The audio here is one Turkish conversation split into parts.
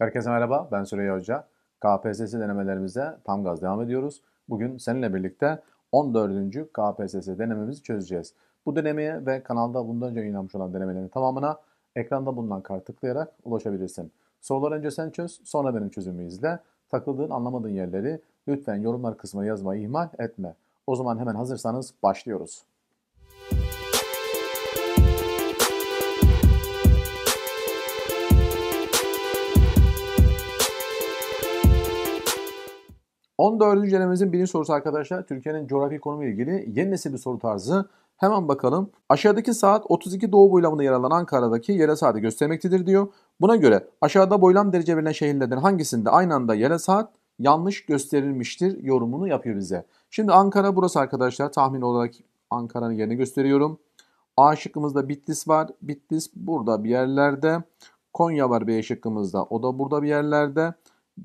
Herkese merhaba, ben Süreyya Hoca. KPSS denemelerimize tam gaz devam ediyoruz. Bugün seninle birlikte 14. KPSS denememizi çözeceğiz. Bu denemeye ve kanalda bundan önce yayınlanmış olan denemelerin tamamına ekranda bulunan kart tıklayarak ulaşabilirsin. Soruları önce sen çöz, sonra benim çözümümü izle. Takıldığın, anlamadığın yerleri lütfen yorumlar kısmına yazmayı ihmal etme. O zaman hemen hazırsanız başlıyoruz. 14. denememizin birinci sorusu arkadaşlar Türkiye'nin coğrafi konumu ile ilgili yeni nesil bir soru tarzı. Hemen bakalım. Aşağıdaki saat 32 doğu boylamında yer alan Ankara'daki yere saati göstermektedir diyor. Buna göre aşağıda boylam derece verilen şehirlerden hangisinde aynı anda yere saat yanlış gösterilmiştir yorumunu yapıyor bize. Şimdi Ankara burası arkadaşlar. Tahmin olarak Ankara'nın yerini gösteriyorum. A şıkkımızda Bitlis var. Bitlis burada bir yerlerde. Konya var B şıkkımızda. O da burada bir yerlerde.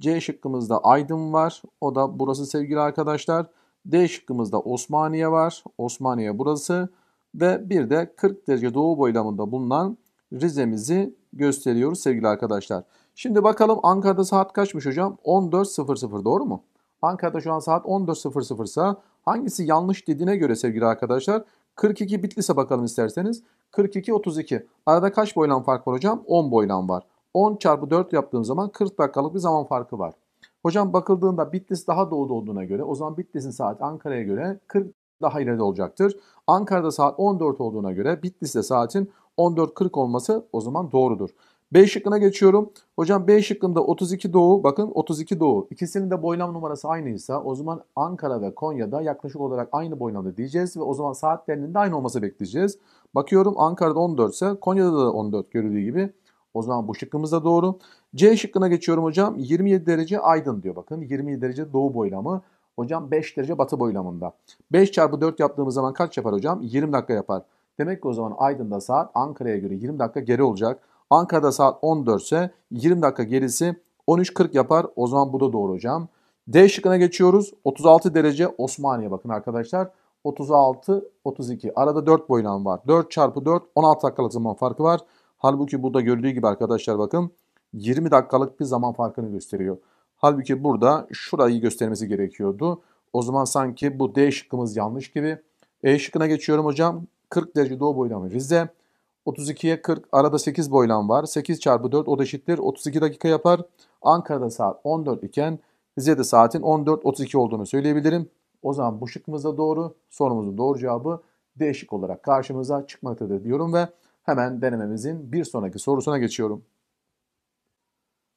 C şıkkımızda Aydın var. O da burası sevgili arkadaşlar. D şıkkımızda Osmaniye var. Osmaniye burası. Ve bir de 40 derece doğu boylamında bulunan Rize'mizi gösteriyoruz sevgili arkadaşlar. Şimdi bakalım Ankara'da saat kaçmış hocam? 14.00 doğru mu? Ankara'da şu an saat 14.00 ise hangisi yanlış dediğine göre sevgili arkadaşlar 42 Bitlis'e bakalım isterseniz. 42-32. Arada kaç boylan fark var hocam? 10 boylan var. 10 çarpı 4 yaptığım zaman 40 dakikalık bir zaman farkı var. Hocam bakıldığında Bitlis daha doğuda olduğuna göre o zaman Bitlis'in saat Ankara'ya göre 40 daha ileride olacaktır. Ankara'da saat 14 olduğuna göre Bitlis'te saatin 14.40 olması o zaman doğrudur. B şıkkına geçiyorum. Hocam B şıkkında 32 doğu bakın 32 doğu. İkisinin de boylam numarası aynıysa o zaman Ankara ve Konya'da yaklaşık olarak aynı boylamda diyeceğiz ve o zaman saatlerinin de aynı olması bekleyeceğiz. Bakıyorum Ankara'da 14 ise Konya'da da 14 görüldüğü gibi o zaman bu şıkkımız da doğru. C şıkkına geçiyorum hocam. 27 derece aydın diyor bakın. 27 derece doğu boylamı. Hocam 5 derece batı boylamında. 5 çarpı 4 yaptığımız zaman kaç yapar hocam? 20 dakika yapar. Demek ki o zaman Aydın'da saat Ankara'ya göre 20 dakika geri olacak. Ankara'da saat 14 ise 20 dakika gerisi 13.40 yapar. O zaman bu da doğru hocam. D şıkkına geçiyoruz. 36 derece Osmaniye bakın arkadaşlar. 36, 32. Arada 4 boylam var. 4 çarpı 4, 16 dakikalık zaman farkı var. Halbuki burada gördüğü gibi arkadaşlar bakın 20 dakikalık bir zaman farkını gösteriyor. Halbuki burada şurayı göstermesi gerekiyordu. O zaman sanki bu D şıkkımız yanlış gibi. E şıkkına geçiyorum hocam. 40 derece doğu boylamı Rize. 32'ye 40 arada 8 boylam var. 8 çarpı 4 o da eşittir. 32 dakika yapar. Ankara'da saat 14 iken Rize'de saatin 14.32 olduğunu söyleyebilirim. O zaman bu şıkkımız da doğru. Sorumuzun doğru cevabı değişik olarak karşımıza çıkmaktadır diyorum ve Hemen denememizin bir sonraki sorusuna geçiyorum.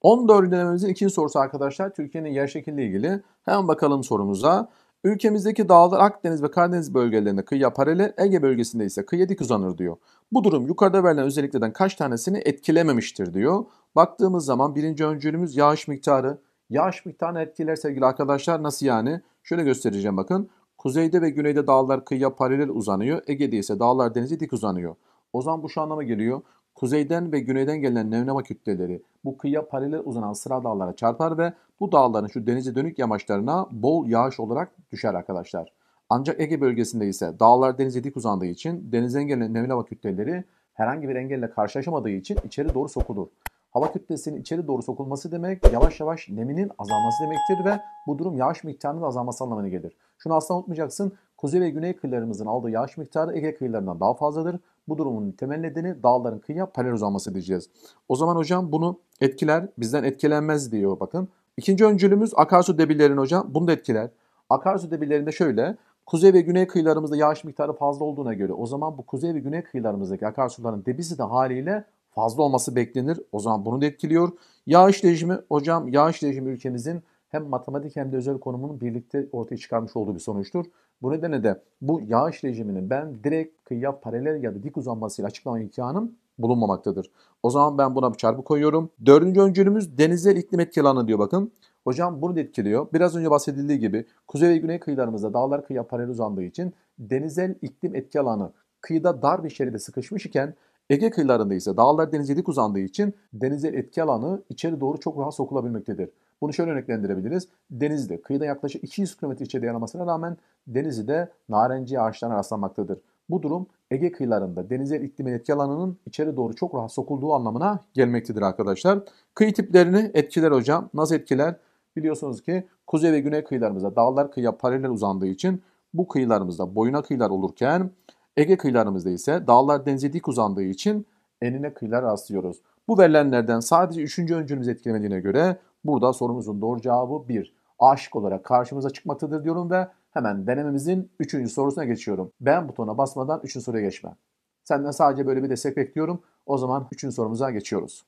14. denememizin ikinci sorusu arkadaşlar Türkiye'nin yer şekliyle ilgili. Hemen bakalım sorumuza. Ülkemizdeki dağlar Akdeniz ve Karadeniz bölgelerinde kıyıya paralel, Ege bölgesinde ise kıyıya dik uzanır diyor. Bu durum yukarıda verilen özelliklerden kaç tanesini etkilememiştir diyor. Baktığımız zaman birinci öncülümüz yağış miktarı. Yağış miktarını etkiler sevgili arkadaşlar nasıl yani? Şöyle göstereceğim bakın. Kuzeyde ve güneyde dağlar kıyıya paralel uzanıyor. Ege'de ise dağlar denize dik uzanıyor. O zaman bu şu anlama geliyor. Kuzeyden ve güneyden gelen nemlema kütleleri bu kıyıya paralel uzanan sıra dağlara çarpar ve bu dağların şu denize dönük yamaçlarına bol yağış olarak düşer arkadaşlar. Ancak Ege bölgesinde ise dağlar denize dik uzandığı için denizden gelen nemlema kütleleri herhangi bir engelle karşılaşamadığı için içeri doğru sokulur. Hava kütlesinin içeri doğru sokulması demek yavaş yavaş neminin azalması demektir ve bu durum yağış miktarının azalması anlamına gelir. Şunu asla unutmayacaksın. Kuzey ve güney kıyılarımızın aldığı yağış miktarı Ege kıyılarından daha fazladır. Bu durumun temel nedeni dağların kıyıya paralel uzanması diyeceğiz. O zaman hocam bunu etkiler bizden etkilenmez diyor bakın. İkinci öncülümüz akarsu debillerin hocam. Bunu da etkiler. Akarsu debillerinde şöyle kuzey ve güney kıyılarımızda yağış miktarı fazla olduğuna göre o zaman bu kuzey ve güney kıyılarımızdaki akarsuların debisi de haliyle fazla olması beklenir. O zaman bunu da etkiliyor. Yağış rejimi hocam yağış rejimi ülkemizin hem matematik hem de özel konumunun birlikte ortaya çıkarmış olduğu bir sonuçtur. Bu nedenle de bu yağış rejiminin ben direkt kıyıya paralel ya da dik uzanmasıyla açıklama imkanım bulunmamaktadır. O zaman ben buna bir çarpı koyuyorum. Dördüncü öncülümüz denizler iklim etkili alanı diyor bakın. Hocam bunu da etkiliyor. Biraz önce bahsedildiği gibi kuzey ve güney kıyılarımızda dağlar kıyıya paralel uzandığı için denizel iklim etki alanı kıyıda dar bir şeride sıkışmış iken Ege kıyılarında ise dağlar denize dik uzandığı için denizel etki alanı içeri doğru çok rahat sokulabilmektedir. Bunu şöyle örneklendirebiliriz. Denizli kıyıda yaklaşık 200 km içeriye yanamasına rağmen Denizli'de narenci ağaçlarına rastlanmaktadır. Bu durum Ege kıyılarında denizel iklimin etki alanının içeri doğru çok rahat sokulduğu anlamına gelmektedir arkadaşlar. Kıyı tiplerini etkiler hocam. Nasıl etkiler? Biliyorsunuz ki kuzey ve güney kıyılarımızda dağlar kıyıya paralel uzandığı için bu kıyılarımızda boyuna kıyılar olurken Ege kıyılarımızda ise dağlar denize dik uzandığı için enine kıyılar rastlıyoruz. Bu verilenlerden sadece 3. öncülümüz etkilemediğine göre Burada sorumuzun doğru cevabı 1. aşık olarak karşımıza çıkmaktadır diyorum ve hemen denememizin 3. sorusuna geçiyorum. Beğen butonuna basmadan 3. soruya geçme. Senden sadece böyle bir destek bekliyorum. O zaman 3. sorumuza geçiyoruz.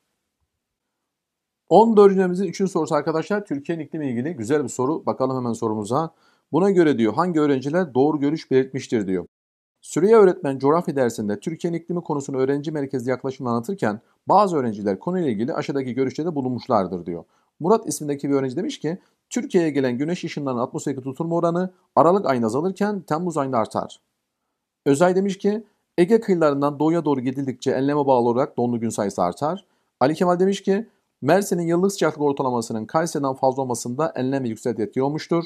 14. dönemimizin 3. sorusu arkadaşlar Türkiye'nin iklimi ilgili güzel bir soru. Bakalım hemen sorumuza. Buna göre diyor hangi öğrenciler doğru görüş belirtmiştir diyor. Süreyya öğretmen coğrafya dersinde Türkiye'nin iklimi konusunu öğrenci merkezli yaklaşımla anlatırken bazı öğrenciler konuyla ilgili aşağıdaki görüşlerde bulunmuşlardır diyor. Murat ismindeki bir öğrenci demiş ki Türkiye'ye gelen güneş ışınlarının atmosferdeki tutulma oranı Aralık ayında azalırken Temmuz ayında artar. Özay demiş ki Ege kıyılarından doğuya doğru gidildikçe enleme bağlı olarak donlu gün sayısı artar. Ali Kemal demiş ki Mersin'in yıllık sıcaklık ortalamasının Kayseri'den fazla olmasında enlem ve etki olmuştur.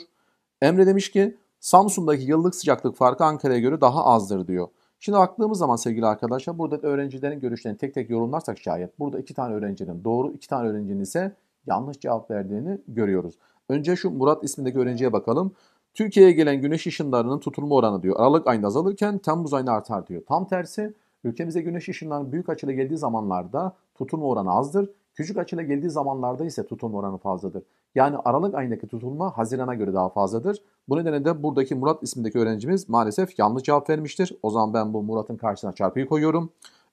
Emre demiş ki Samsun'daki yıllık sıcaklık farkı Ankara'ya göre daha azdır diyor. Şimdi baktığımız zaman sevgili arkadaşlar burada öğrencilerin görüşlerini tek tek yorumlarsak şayet burada iki tane öğrencinin doğru iki tane öğrencinin ise yanlış cevap verdiğini görüyoruz. Önce şu Murat ismindeki öğrenciye bakalım. Türkiye'ye gelen güneş ışınlarının tutulma oranı diyor. Aralık ayında azalırken Temmuz ayında artar diyor. Tam tersi ülkemize güneş ışınlarının büyük açıyla geldiği zamanlarda tutulma oranı azdır. Küçük açıyla geldiği zamanlarda ise tutulma oranı fazladır. Yani Aralık ayındaki tutulma Haziran'a göre daha fazladır. Bu nedenle de buradaki Murat ismindeki öğrencimiz maalesef yanlış cevap vermiştir. O zaman ben bu Murat'ın karşısına çarpıyı koyuyorum.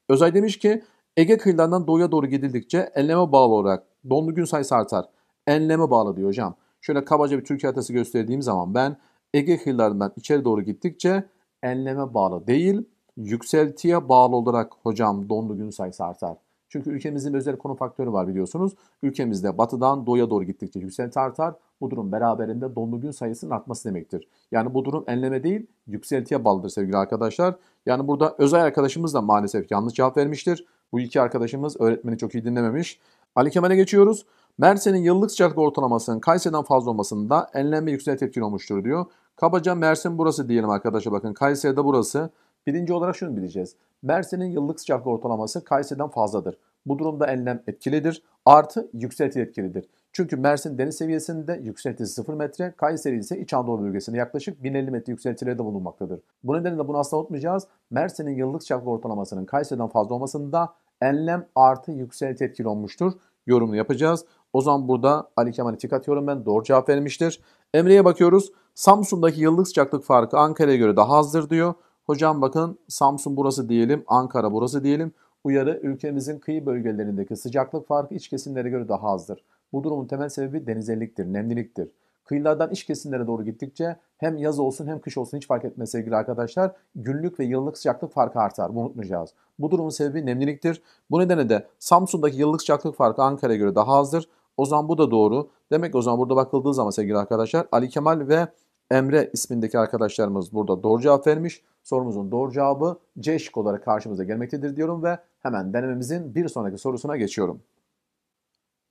Özay demiş ki Ege kıyılarından doğuya doğru gidildikçe elleme bağlı olarak Donlu gün sayısı artar. Enleme bağlı diyor hocam. Şöyle kabaca bir Türkiye haritası gösterdiğim zaman ben Ege kıyılarından içeri doğru gittikçe enleme bağlı değil, yükseltiye bağlı olarak hocam donlu gün sayısı artar. Çünkü ülkemizin özel konu faktörü var biliyorsunuz. Ülkemizde batıdan doğuya doğru gittikçe yükselti artar. Bu durum beraberinde donlu gün sayısının artması demektir. Yani bu durum enleme değil yükseltiye bağlıdır sevgili arkadaşlar. Yani burada özel arkadaşımız da maalesef yanlış cevap vermiştir. Bu iki arkadaşımız öğretmeni çok iyi dinlememiş. Ali Kemal'e geçiyoruz. Mersin'in yıllık sıcaklık ortalamasının Kayseri'den fazla olmasında enlemi yükselti etkili olmuştur diyor. Kabaca Mersin burası diyelim arkadaşlar bakın Kayseri'de burası. Birinci olarak şunu bileceğiz. Mersin'in yıllık sıcaklık ortalaması Kayseri'den fazladır. Bu durumda enlem etkilidir. Artı yükselti etkilidir. Çünkü Mersin deniz seviyesinde yükseltisi 0 metre, Kayseri ise İç Anadolu bölgesinde yaklaşık 1050 metre de bulunmaktadır. Bu nedenle bunu asla unutmayacağız. Mersin'in yıllık sıcaklık ortalamasının Kayseri'den fazla olmasında enlem artı yükselit etkili olmuştur. Yorumunu yapacağız. O zaman burada Ali Kemal'e tik atıyorum ben. Doğru cevap vermiştir. Emre'ye bakıyoruz. Samsun'daki yıllık sıcaklık farkı Ankara'ya göre daha azdır diyor. Hocam bakın Samsun burası diyelim, Ankara burası diyelim. Uyarı ülkemizin kıyı bölgelerindeki sıcaklık farkı iç kesimlere göre daha azdır. Bu durumun temel sebebi denizelliktir, nemliliktir. Kıyılardan iç kesimlere doğru gittikçe hem yaz olsun hem kış olsun hiç fark etmez sevgili arkadaşlar. Günlük ve yıllık sıcaklık farkı artar. Bunu unutmayacağız. Bu durumun sebebi nemliliktir. Bu nedenle de Samsun'daki yıllık sıcaklık farkı Ankara'ya göre daha azdır. O zaman bu da doğru. Demek ki o zaman burada bakıldığı zaman sevgili arkadaşlar Ali Kemal ve Emre ismindeki arkadaşlarımız burada doğru cevap vermiş. Sorumuzun doğru cevabı C şık olarak karşımıza gelmektedir diyorum ve hemen denememizin bir sonraki sorusuna geçiyorum.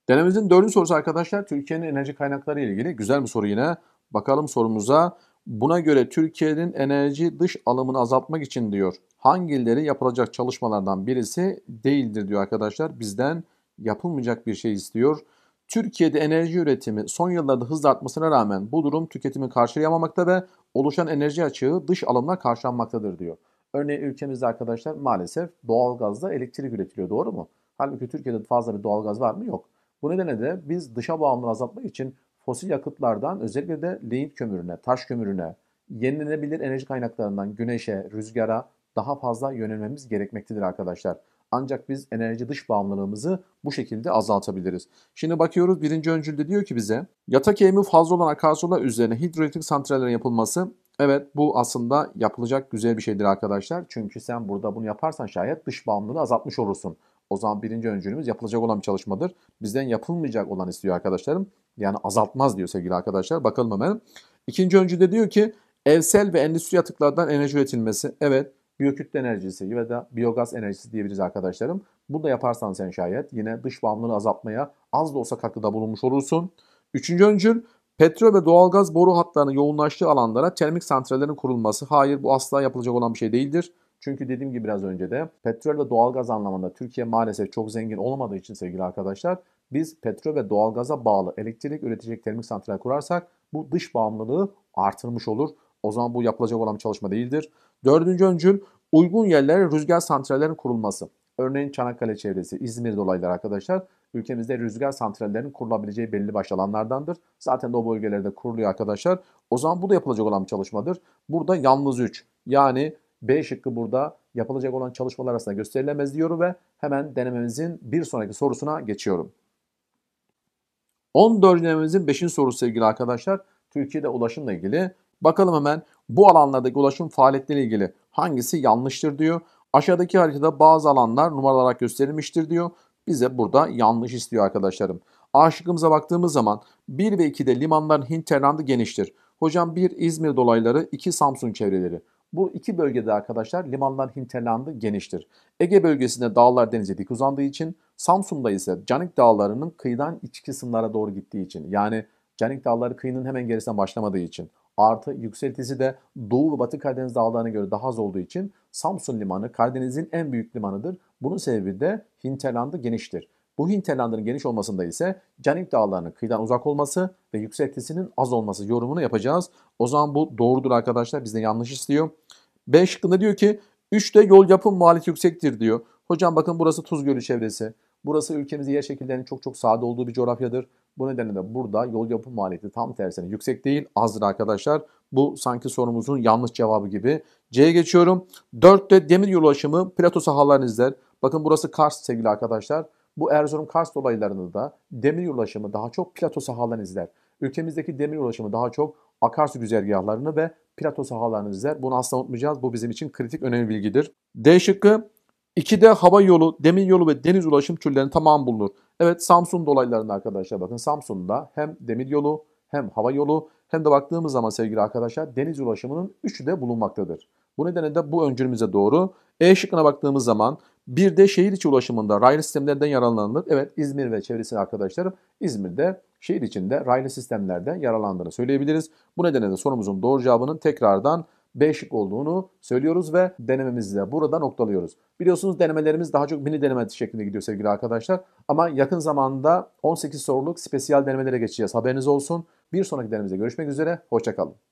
Denememizin dördüncü sorusu arkadaşlar Türkiye'nin enerji kaynakları ile ilgili güzel bir soru yine. Bakalım sorumuza. Buna göre Türkiye'nin enerji dış alımını azaltmak için diyor hangileri yapılacak çalışmalardan birisi değildir diyor arkadaşlar. Bizden yapılmayacak bir şey istiyor. Türkiye'de enerji üretimi son yıllarda hızla artmasına rağmen bu durum tüketimi karşılayamamakta ve oluşan enerji açığı dış alımla karşılanmaktadır diyor. Örneğin ülkemizde arkadaşlar maalesef doğalgazla elektrik üretiliyor doğru mu? Halbuki Türkiye'de fazla bir doğalgaz var mı? Yok. Bu nedenle de biz dışa bağımlılığı azaltmak için fosil yakıtlardan özellikle de lehit kömürüne, taş kömürüne, yenilenebilir enerji kaynaklarından güneşe, rüzgara daha fazla yönelmemiz gerekmektedir arkadaşlar. Ancak biz enerji dış bağımlılığımızı bu şekilde azaltabiliriz. Şimdi bakıyoruz birinci öncülde diyor ki bize yatak eğimi fazla olan akarsular üzerine hidroelektrik santrallerin yapılması Evet bu aslında yapılacak güzel bir şeydir arkadaşlar. Çünkü sen burada bunu yaparsan şayet dış bağımlılığı azaltmış olursun. O zaman birinci öncülümüz yapılacak olan bir çalışmadır. Bizden yapılmayacak olan istiyor arkadaşlarım. Yani azaltmaz diyor sevgili arkadaşlar. Bakalım hemen. İkinci öncü de diyor ki evsel ve endüstri yatıklardan enerji üretilmesi. Evet biyokütle enerjisi ya da biyogaz enerjisi diyebiliriz arkadaşlarım. Bunu da yaparsan sen şayet yine dış bağımlılığı azaltmaya az da olsa katkıda bulunmuş olursun. Üçüncü öncül petrol ve doğalgaz boru hatlarının yoğunlaştığı alanlara termik santrallerin kurulması. Hayır bu asla yapılacak olan bir şey değildir. Çünkü dediğim gibi biraz önce de petrol ve doğalgaz anlamında Türkiye maalesef çok zengin olamadığı için sevgili arkadaşlar biz petrol ve doğalgaza bağlı elektrik üretecek termik santral kurarsak bu dış bağımlılığı artırmış olur. O zaman bu yapılacak olan bir çalışma değildir. Dördüncü öncül uygun yerlere rüzgar santrallerinin kurulması. Örneğin Çanakkale çevresi, İzmir dolayları arkadaşlar ülkemizde rüzgar santrallerinin kurulabileceği belli başlı alanlardandır. Zaten de o bölgelerde kuruluyor arkadaşlar. O zaman bu da yapılacak olan bir çalışmadır. Burada yalnız 3 yani B şıkkı burada yapılacak olan çalışmalar arasında gösterilemez diyorum ve hemen denememizin bir sonraki sorusuna geçiyorum. 14. denememizin 5. sorusu sevgili arkadaşlar. Türkiye'de ulaşımla ilgili. Bakalım hemen bu alanlardaki ulaşım faaliyetleriyle ilgili hangisi yanlıştır diyor. Aşağıdaki haritada bazı alanlar numaralarak gösterilmiştir diyor. Bize burada yanlış istiyor arkadaşlarım. A şıkkımıza baktığımız zaman 1 ve 2'de limanların hinterlandı geniştir. Hocam 1 İzmir dolayları, 2 Samsun çevreleri. Bu iki bölgede arkadaşlar limanlar hinterlandı geniştir. Ege bölgesinde dağlar denize dik uzandığı için Samsun'da ise Canik dağlarının kıyıdan iç kısımlara doğru gittiği için yani Canik dağları kıyının hemen gerisinden başlamadığı için artı yükseltisi de Doğu ve Batı Karadeniz dağlarına göre daha az olduğu için Samsun limanı Karadeniz'in en büyük limanıdır. Bunun sebebi de hinterlandı geniştir. Bu Hint alanlarının geniş olmasında ise Canip dağlarının kıyıdan uzak olması ve yükseltisinin az olması yorumunu yapacağız. O zaman bu doğrudur arkadaşlar. bizde yanlış istiyor. B şıkkında diyor ki 3'te yol yapım maliyeti yüksektir diyor. Hocam bakın burası Tuzgölü çevresi. Burası ülkemizin yer şekillerinin çok çok sade olduğu bir coğrafyadır. Bu nedenle de burada yol yapım maliyeti tam tersine yüksek değil azdır arkadaşlar. Bu sanki sorumuzun yanlış cevabı gibi. C'ye geçiyorum. 4'te demir yol ulaşımı plato sahalarını izler. Bakın burası Kars sevgili arkadaşlar. Bu Erzurum-Kars dolaylarını da demir ulaşımı daha çok plato sahalarını izler. Ülkemizdeki demir ulaşımı daha çok akarsu güzergahlarını ve plato sahalarını izler. Bunu asla unutmayacağız. Bu bizim için kritik önemli bilgidir. D şıkkı 2'de hava yolu, demir yolu ve deniz ulaşım türlerinin tamam bulunur. Evet Samsun dolaylarında arkadaşlar bakın Samsun'da hem demir yolu hem hava yolu hem de baktığımız zaman sevgili arkadaşlar deniz ulaşımının üçü de bulunmaktadır. Bu nedenle de bu öncülümüze doğru. E şıkkına baktığımız zaman bir de şehir içi ulaşımında raylı sistemlerden yararlanılır. Evet İzmir ve çevresi arkadaşlarım İzmir'de şehir içinde raylı sistemlerden yararlandığını söyleyebiliriz. Bu nedenle de sorumuzun doğru cevabının tekrardan B şık olduğunu söylüyoruz ve denememizi de burada noktalıyoruz. Biliyorsunuz denemelerimiz daha çok mini deneme şeklinde gidiyor sevgili arkadaşlar. Ama yakın zamanda 18 soruluk spesiyel denemelere geçeceğiz. Haberiniz olsun. Bir sonraki denememize görüşmek üzere. Hoşçakalın.